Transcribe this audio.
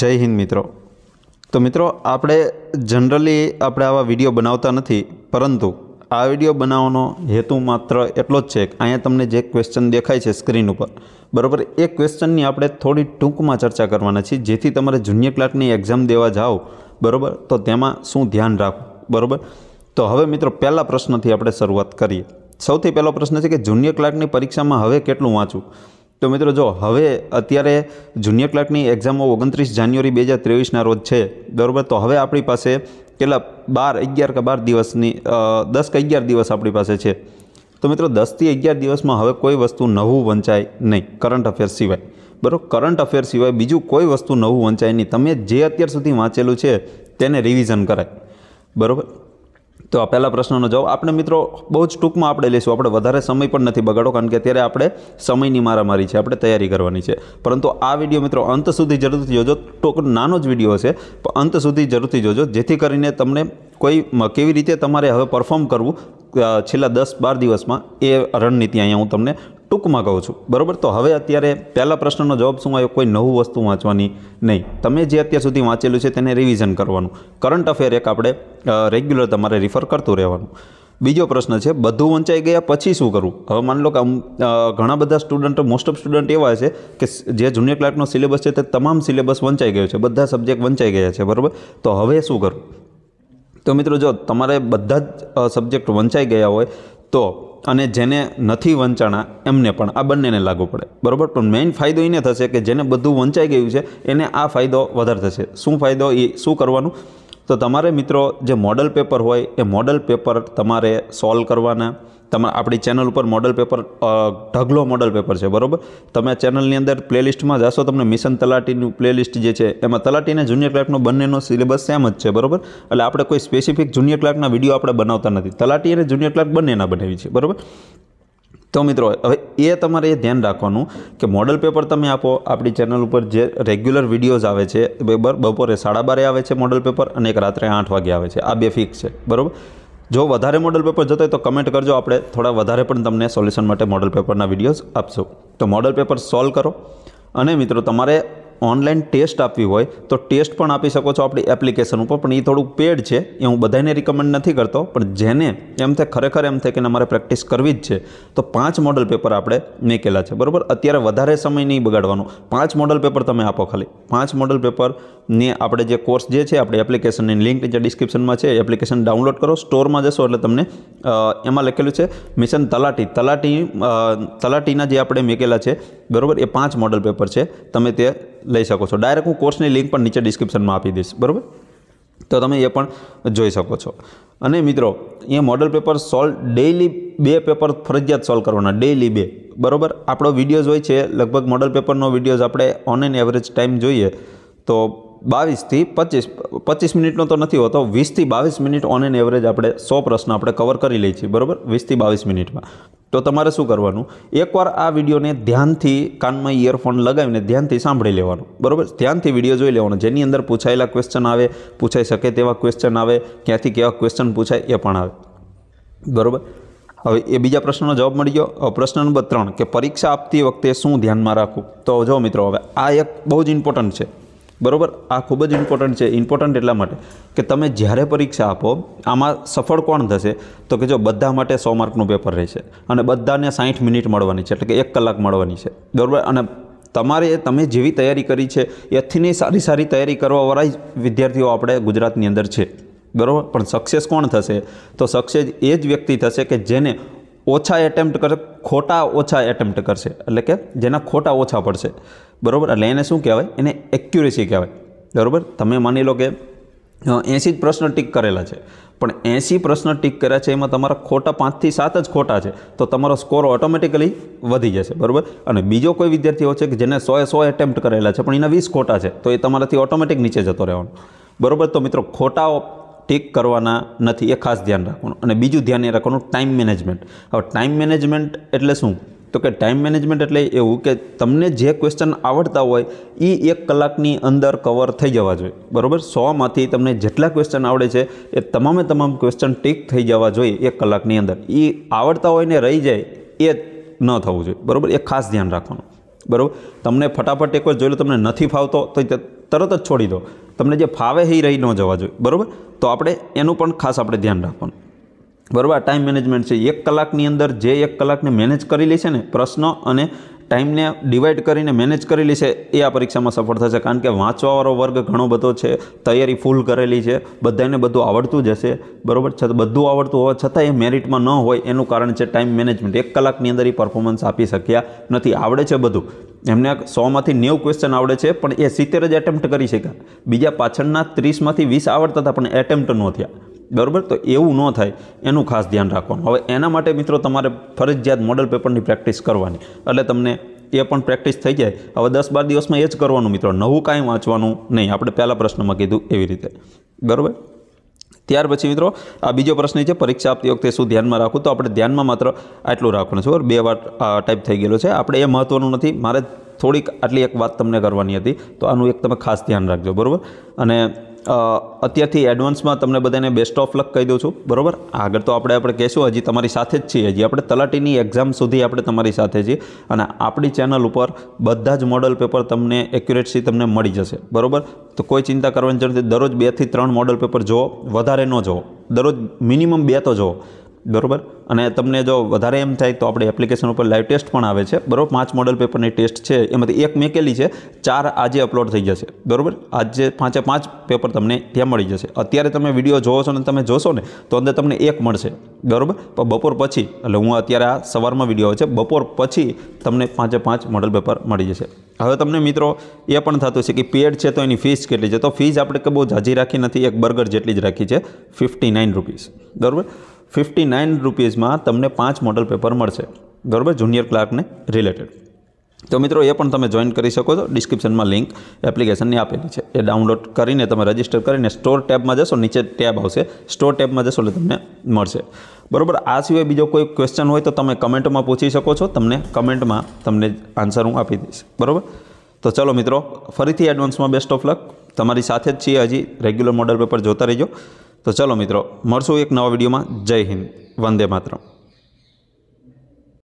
જય હિન્દ મિત્રો તો મિત્રો આપણે જનરલી આપણે આવા વિડીયો બનાવતા નથી પરંતુ આ વિડીયો બનાવવાનો હેતુ માત્ર એટલો જ છે કે અહીંયા તમને જે ક્વેશ્ચન દેખાય છે સ્ક્રીન ઉપર બરાબર એ ક્વેશ્ચનની આપણે થોડી ટૂંકમાં ચર્ચા કરવાના છીએ જેથી તમારે જુનિયર ક્લાર્કની એક્ઝામ દેવા જાઓ બરાબર તો તેમાં શું ધ્યાન રાખવું બરાબર તો હવે મિત્રો પહેલા પ્રશ્નથી આપણે શરૂઆત કરીએ સૌથી પહેલો પ્રશ્ન છે કે જુનિયર ક્લાર્કની પરીક્ષામાં હવે કેટલું વાંચવું તો મિત્રો જો હવે અત્યારે જુનિયર ક્લાર્કની એક્ઝામો ઓગણત્રીસ જાન્યુઆરી બે હજાર ત્રેવીસના રોજ છે બરાબર તો હવે આપણી પાસે કેટલા બાર અગિયાર કે બાર દિવસની દસ કે અગિયાર દિવસ આપણી પાસે છે તો મિત્રો દસથી અગિયાર દિવસમાં હવે કોઈ વસ્તુ નવું વંચાય નહીં કરંટ અફેર્સ સિવાય બરાબર કરંટ અફેર સિવાય બીજું કોઈ વસ્તુ નવું વંચાય નહીં તમે જે અત્યાર સુધી વાંચેલું છે તેને રિવિઝન કરાય બરાબર તો આ પહેલા પ્રશ્નનો જવાબ આપણે મિત્રો બહુ જ ટૂંકમાં આપણે લઈશું આપણે વધારે સમય પણ નથી બગાડો કારણ કે અત્યારે આપણે સમયની મારામારી છે આપણે તૈયારી કરવાની છે પરંતુ આ વિડીયો મિત્રો અંત સુધી જરૂરથી જોજો ટોક નાનો જ વિડીયો છે પણ અંત સુધી જરૂરથી જોજો જેથી કરીને તમને કોઈ કેવી રીતે તમારે હવે પરફોર્મ કરવું છેલ્લા દસ બાર દિવસમાં એ રણનીતિ અહીંયા હું તમને ટૂંકમાં કહું છું બરાબર તો હવે અત્યારે પહેલા પ્રશ્નનો જવાબ શું આવ્યો કોઈ નવું વસ્તુ વાંચવાની નહીં તમે જે અત્યાર સુધી વાંચેલું છે તેને રિવિઝન કરવાનું કરંટ અફેર એક આપણે રેગ્યુલર તમારે રિફર કરતું રહેવાનું બીજો પ્રશ્ન છે બધું વંચાઈ ગયા પછી શું કરવું હવે માની લો કે ઘણા બધા સ્ટુડન્ટ મોસ્ટ ઓફ સ્ટુડન્ટ એવા છે કે જે જુનિયર ક્લાર્કનો સિલેબસ છે તે તમામ સિલેબસ વંચાઈ ગયો છે બધા સબ્જેક્ટ વંચાઈ ગયા છે બરાબર તો હવે શું કરવું તો મિત્રો જો તમારે બધા જ સબ્જેક્ટ વંચાઈ ગયા હોય તો અને જેને નથી વંચાણા એમને પણ આ બંનેને લાગુ પડે બરાબર પણ મેઇન ફાયદો એને થશે કે જેને બધું વંચાઈ ગયું છે એને આ ફાયદો વધારે થશે શું ફાયદો એ શું કરવાનું તો તમારે મિત્રો જે મોડલ પેપર હોય એ મોડલ પેપર તમારે સોલ્વ કરવાના તમારા આપણી ચેનલ ઉપર મોડલ પેપર ઢગલો મોડલ પેપર છે બરાબર તમે આ ચેનલની અંદર પ્લેલિસ્ટમાં જશો તમને મિશન તલાટીનું પ્લેલિસ્ટ જે છે એમાં તલાટીને જુનિયર ક્લાર્કનો બંનેનો સિલેબસ સેમ જ છે બરાબર એટલે આપણે કોઈ સ્પેસિફિક જુનિયર ક્લાર્કના વિડીયો આપણે બનાવતા નથી તલાટી અને જુનિયર ક્લાર્ક બંનેના બનાવી છે બરાબર તો મિત્રો હવે એ તમારે એ ધ્યાન રાખવાનું કે મોડલ પેપર તમે આપો આપણી ચેનલ ઉપર જે રેગ્યુલર વિડીયોઝ આવે છે બપોરે સાડા બારે આવે છે મોડલ પેપર અને એક રાત્રે આઠ વાગે આવે છે આ બે ફિક્સ છે બરાબર જો વધારે મોડલ પેપર જતો હોય તો કમેન્ટ કરજો આપણે થોડા વધારે પણ તમને સોલ્યુશન માટે મોડલ પેપરના વિડીયોઝ આપશું તો મોડલ પેપર સોલ્વ કરો અને મિત્રો તમારે ઓનલાઈન ટેસ્ટ આપવી હોય તો ટેસ્ટ પણ આપી શકો છો આપણી એપ્લિકેશન ઉપર પણ એ થોડુંક પેડ છે એ હું બધાને રિકમેન્ડ નથી કરતો પણ જેને એમ થાય ખરેખર એમ થાય કે અમારે પ્રેક્ટિસ કરવી જ છે તો પાંચ મોડલ પેપર આપણે મેકેલા છે બરાબર અત્યારે વધારે સમય નહીં બગાડવાનો પાંચ મોડલ પેપર તમે આપો ખાલી પાંચ મોડલ પેપરને આપણે જે કોર્સ જે છે આપણે એપ્લિકેશનની લિંક જે ડિસ્ક્રિપ્શનમાં છે એપ્લિકેશન ડાઉનલોડ કરો સ્ટોરમાં જશો એટલે તમને એમાં લખેલું છે મિશન તલાટી તલાટી તલાટીના જે આપણે મેકેલા છે બરાબર એ પાંચ મોડલ પેપર છે તમે તે લઈ શકો છો ડાયરેક્ટ હું કોર્સની લિંક પણ નીચે ડિસ્ક્રિપ્શનમાં આપી દઈશ બરાબર તો તમે એ પણ જોઈ શકો છો અને મિત્રો અહીંયા મોડલ પેપર સોલ્વ ડેઇલી બે પેપર ફરજિયાત સોલ્વ કરવાના ડેઇલી બે બરાબર આપણો વિડીયોઝ હોય છે લગભગ મોડલ પેપરનો વિડીયોઝ આપણે ઓન એન એવરેજ ટાઈમ જોઈએ તો બાવીસથી પચીસ પચીસ મિનિટનો તો નથી હોતો વીસથી બાવીસ મિનિટ ઓન એન એવરેજ આપણે સો પ્રશ્ન આપણે કવર કરી લઈએ છીએ બરાબર વીસથી બાવીસ મિનિટમાં તો તમારે શું કરવાનું એકવાર આ વિડીયોને ધ્યાનથી કાનમાં ઇયરફોન લગાવીને ધ્યાનથી સાંભળી લેવાનું બરાબર ધ્યાનથી વિડીયો જોઈ લેવાનો જેની અંદર પૂછાયેલા ક્વેશ્ચન આવે પૂછાઈ શકે તેવા ક્વેશ્ચન આવે ક્યાંથી કેવા ક્વેશ્ચન પૂછાય એ પણ આવે બરાબર હવે એ બીજા પ્રશ્નનો જવાબ મળી ગયો પ્રશ્ન નંબર ત્રણ કે પરીક્ષા આપતી વખતે શું ધ્યાનમાં રાખવું તો જો મિત્રો હવે આ એક બહુ જ ઇમ્પોર્ટન્ટ છે બરાબર આ ખૂબ જ ઇમ્પોર્ટન્ટ છે ઇમ્પોર્ટન્ટ એટલા માટે કે તમે જ્યારે પરીક્ષા આપો આમાં સફળ કોણ થશે તો કે જો બધા માટે સો માર્કનું પેપર રહેશે અને બધાને સાઠ મિનિટ મળવાની છે એટલે કે એક કલાક મળવાની છે બરાબર અને તમારે તમે જેવી તૈયારી કરી છે એથીની સારી સારી તૈયારી કરવાવાળા વિદ્યાર્થીઓ આપણે ગુજરાતની અંદર છે બરાબર પણ સક્સેસ કોણ થશે તો સક્સેસ એ જ વ્યક્તિ થશે કે જેને ઓછા એટેમ્પ્ટ કરશે ખોટા ઓછા એટેમ્પ્ટ કરશે એટલે કે જેના ખોટા ઓછા પડશે બરાબર એટલે એને શું કહેવાય એને એક્યુરેસી કહેવાય બરાબર તમે માની લો કે એંસી જ પ્રશ્ન ટીક કરેલા છે પણ એંસી પ્રશ્ન ટીક કર્યા છે એમાં તમારા ખોટા પાંચથી સાત જ ખોટા છે તો તમારો સ્કોર ઓટોમેટિકલી વધી જશે બરાબર અને બીજો કોઈ વિદ્યાર્થીઓ છે કે જેને સોએ સો એટેમ્પ્ટ કરેલા છે પણ એના વીસ ખોટા છે તો એ તમારાથી ઓટોમેટિક નીચે જતો રહેવાનો બરાબર તો મિત્રો ખોટા ટીક કરવાના નથી એ ખાસ ધ્યાન રાખવાનું અને બીજું ધ્યાન એ રાખવાનું ટાઈમ મેનેજમેન્ટ હવે ટાઈમ મેનેજમેન્ટ એટલે શું તો કે ટાઈમ મેનેજમેન્ટ એટલે એવું કે તમને જે ક્વેશ્ચન આવડતા હોય એ એક કલાકની અંદર કવર થઈ જવા જોઈએ બરાબર સોમાંથી તમને જેટલા ક્વેશ્ચન આવડે છે એ તમામે તમામ ક્વેશ્ચન ટીક થઈ જવા જોઈએ એક કલાકની અંદર એ આવડતા હોય ને રહી જાય એ ન થવું જોઈએ બરાબર એ ખાસ ધ્યાન રાખવાનું બરાબર તમને ફટાફટ એક વાર જોઈ લો તમને નથી ફાવતો તો તરત જ છોડી દો તમને જે ફાવે એ રહી ન જવા જોઈએ બરાબર તો આપણે એનું પણ ખાસ આપણે ધ્યાન રાખવાનું બરોબર ટાઈમ મેનેજમેન્ટ છે એક કલાકની અંદર જે એક કલાકને મેનેજ કરી લેશે ને પ્રશ્નો અને ટાઈમને ડિવાઈડ કરીને મેનેજ કરી લેશે એ આ પરીક્ષામાં સફળ થશે કારણ કે વાંચવાવાળો વર્ગ ઘણો બધો છે તૈયારી ફૂલ કરેલી છે બધાને બધું આવડતું જ હશે બરાબર છતાં બધું આવડતું હોવા છતાં એ મેરિટમાં ન હોય એનું કારણ છે ટાઈમ મેનેજમેન્ટ એક કલાકની અંદર એ પરફોર્મન્સ આપી શક્યા નથી આવડે છે બધું એમને સોમાંથી નેવું ક્વેશ્ચન આવડે છે પણ એ સિત્તેર જ એટેમ્પ્ટ કરી શક્યા બીજા પાછળના ત્રીસમાંથી વીસ આવડતા હતા પણ એટેમ્પ્ટ ન થયા બરાબર તો એવું ન થાય એનું ખાસ ધ્યાન રાખવાનું હવે એના માટે મિત્રો તમારે ફરજિયાત મોડલ પેપરની પ્રેક્ટિસ કરવાની એટલે તમને એ પણ પ્રેક્ટિસ થઈ જાય હવે દસ બાર દિવસમાં એ જ કરવાનું મિત્રો નવું કાંઈ વાંચવાનું નહીં આપણે પહેલાં પ્રશ્નમાં કીધું એવી રીતે બરાબર ત્યાર પછી મિત્રો આ બીજો પ્રશ્ન છે પરીક્ષા આપતી વખતે શું ધ્યાનમાં રાખવું તો આપણે ધ્યાનમાં માત્ર આટલું રાખવાનું છે બરાબર બે વાર ટાઈપ થઈ ગયેલો છે આપણે એ મહત્ત્વનું નથી મારે થોડીક આટલી એક વાત તમને કરવાની હતી તો આનું એક તમે ખાસ ધ્યાન રાખજો બરાબર અને અત્યારથી એડવાન્સમાં તમને બધાને બેસ્ટ ઓફ લક કહી દઉં છું બરાબર આગળ તો આપણે આપણે કહેશું હજી તમારી સાથે જ છીએ હજી આપણે તલાટીની એક્ઝામ સુધી આપણે તમારી સાથે છીએ અને આપણી ચેનલ ઉપર બધા જ મોડલ પેપર તમને એક્યુરેટસી તમને મળી જશે બરાબર તો કોઈ ચિંતા કરવાની જરૂર નથી દરરોજ બેથી ત્રણ મોડલ પેપર જુઓ વધારે ન જુઓ દરરોજ મિનિમમ બે તો જુઓ બરોબર અને તમને જો વધારે એમ થાય તો આપણે એપ્લિકેશન ઉપર લાઈવ ટેસ્ટ પણ આવે છે બરાબર પાંચ મોડલ પેપરની ટેસ્ટ છે એમાંથી એક મેકેલી છે ચાર આજે અપલોડ થઈ જશે બરાબર આજે પાંચે પાંચ પેપર તમને ત્યાં મળી જશે અત્યારે તમે વિડીયો જોવો છો ને તમે જોશો ને તો અંદર તમને એક મળશે બરોબર પણ બપોર પછી એટલે હું અત્યારે આ સવારમાં વિડીયો છે બપોર પછી તમને પાંચે પાંચ મોડલ પેપર મળી જશે હવે તમને મિત્રો એ પણ થતું છે કે પેડ છે તો એની ફીસ કેટલી છે તો ફીસ આપણે બહુ ઝાઝી રાખી નથી એક બર્ગર જેટલી જ રાખી છે ફિફ્ટી નાઇન રૂપીસ બરાબર ફિફ્ટી નાઇન રૂપીઝમાં તમને પાંચ મોડલ પેપર મળશે બરાબર જુનિયર ક્લાર્કને રિલેટેડ તો મિત્રો એ પણ તમે જોઈન કરી શકો છો ડિસ્ક્રિપ્શનમાં લિંક એપ્લિકેશનની આપેલી છે એ ડાઉનલોડ કરીને તમે રજિસ્ટર કરીને સ્ટોર ટેબમાં જશો નીચે ટેબ આવશે સ્ટોર ટેબમાં જશો એટલે તમને મળશે બરાબર આ સિવાય બીજો કોઈ ક્વેશ્ચન હોય તો તમે કમેન્ટમાં પૂછી શકો છો તમને કમેન્ટમાં તમને આન્સર હું આપી દઈશ બરાબર તો ચલો મિત્રો ફરીથી એડવાન્સમાં બેસ્ટ ઓફ લક તમારી સાથે જ છીએ હજી રેગ્યુલર મોડલ પેપર જોતા રહીજો તો ચલો મિત્રો મળશું એક નવા વિડીયોમાં જય હિન્દ વંદે માતરમ